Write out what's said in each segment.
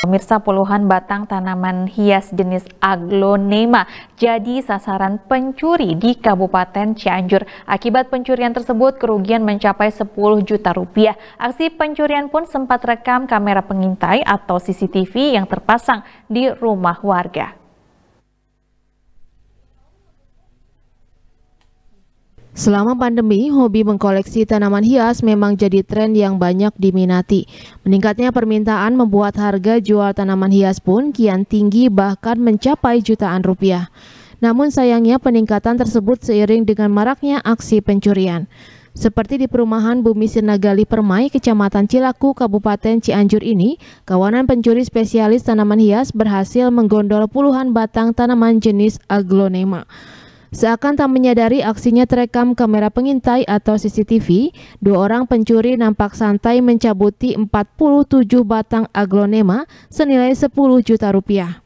Pemirsa puluhan batang tanaman hias jenis aglonema jadi sasaran pencuri di Kabupaten Cianjur. Akibat pencurian tersebut kerugian mencapai 10 juta rupiah. Aksi pencurian pun sempat rekam kamera pengintai atau CCTV yang terpasang di rumah warga. Selama pandemi, hobi mengkoleksi tanaman hias memang jadi tren yang banyak diminati. Meningkatnya permintaan membuat harga jual tanaman hias pun kian tinggi bahkan mencapai jutaan rupiah. Namun sayangnya peningkatan tersebut seiring dengan maraknya aksi pencurian. Seperti di perumahan Bumi Sinagali Permai, Kecamatan Cilaku, Kabupaten Cianjur ini, kawanan pencuri spesialis tanaman hias berhasil menggondol puluhan batang tanaman jenis aglonema. Seakan tak menyadari aksinya terekam kamera pengintai atau CCTV, dua orang pencuri nampak santai mencabuti 47 batang aglonema senilai 10 juta rupiah.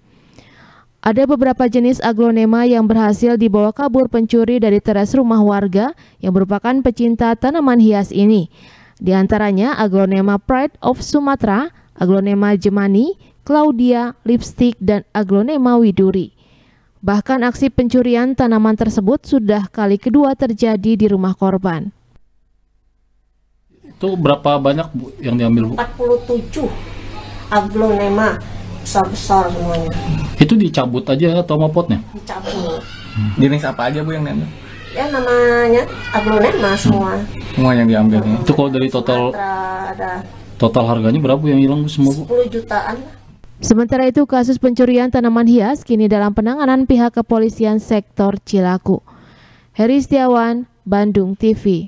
Ada beberapa jenis aglonema yang berhasil dibawa kabur pencuri dari teras rumah warga yang merupakan pecinta tanaman hias ini. Di antaranya aglonema Pride of Sumatra, aglonema Jemani, Claudia, Lipstick, dan aglonema Widuri. Bahkan aksi pencurian tanaman tersebut sudah kali kedua terjadi di rumah korban. Itu berapa banyak Bu yang diambil Bu? 47 aglonema besar-besar semuanya. Itu dicabut aja atau mau potnya? Dicabut. Hmm. Jenis apa aja Bu yang diambil? Ya namanya aglonema hmm. semua. Hmm. Semua yang diambil. Hmm. Itu kalau dari total Sumatera, ada. total harganya berapa yang hilang Bu semua Bu? 10 jutaan. Sementara itu, kasus pencurian tanaman hias kini dalam penanganan pihak kepolisian sektor Cilaku. Heri Setiawan, Bandung TV.